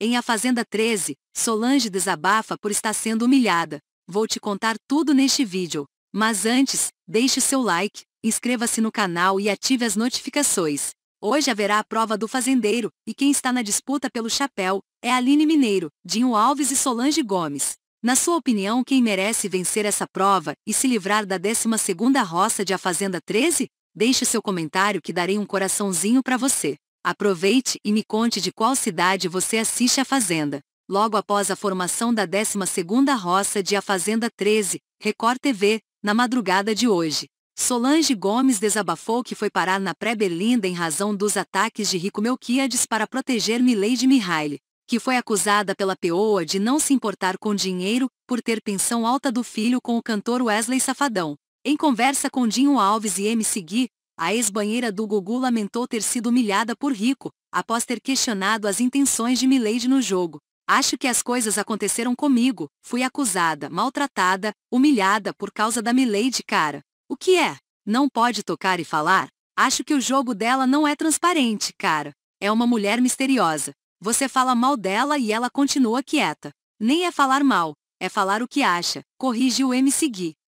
Em A Fazenda 13, Solange desabafa por estar sendo humilhada. Vou te contar tudo neste vídeo. Mas antes, deixe seu like, inscreva-se no canal e ative as notificações. Hoje haverá a prova do fazendeiro, e quem está na disputa pelo chapéu, é Aline Mineiro, Dinho Alves e Solange Gomes. Na sua opinião, quem merece vencer essa prova e se livrar da 12ª roça de A Fazenda 13? Deixe seu comentário que darei um coraçãozinho para você. Aproveite e me conte de qual cidade você assiste a Fazenda. Logo após a formação da 12ª Roça de A Fazenda 13, Record TV, na madrugada de hoje. Solange Gomes desabafou que foi parar na pré-Berlinda em razão dos ataques de Rico Melquiades para proteger Milady Mihaly, que foi acusada pela POA de não se importar com dinheiro por ter pensão alta do filho com o cantor Wesley Safadão. Em conversa com Dinho Alves e MC Gui, a ex-banheira do Gugu lamentou ter sido humilhada por Rico, após ter questionado as intenções de Milady no jogo. Acho que as coisas aconteceram comigo, fui acusada, maltratada, humilhada por causa da Milady, cara. O que é? Não pode tocar e falar? Acho que o jogo dela não é transparente, cara. É uma mulher misteriosa. Você fala mal dela e ela continua quieta. Nem é falar mal, é falar o que acha, corrige o M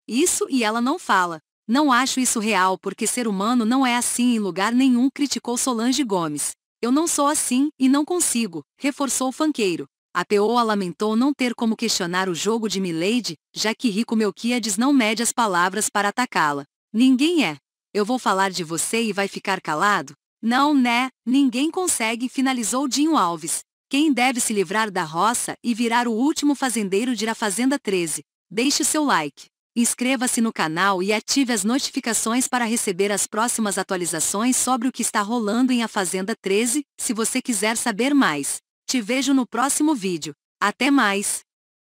Isso e ela não fala. Não acho isso real porque ser humano não é assim em lugar nenhum, criticou Solange Gomes. Eu não sou assim, e não consigo, reforçou o fanqueiro. A Peoa lamentou não ter como questionar o jogo de Milady, já que Rico Melquiades não mede as palavras para atacá-la. Ninguém é. Eu vou falar de você e vai ficar calado? Não, né? Ninguém consegue, finalizou Dinho Alves. Quem deve se livrar da roça e virar o último fazendeiro de dirá Fazenda 13. Deixe seu like. Inscreva-se no canal e ative as notificações para receber as próximas atualizações sobre o que está rolando em A Fazenda 13, se você quiser saber mais. Te vejo no próximo vídeo. Até mais!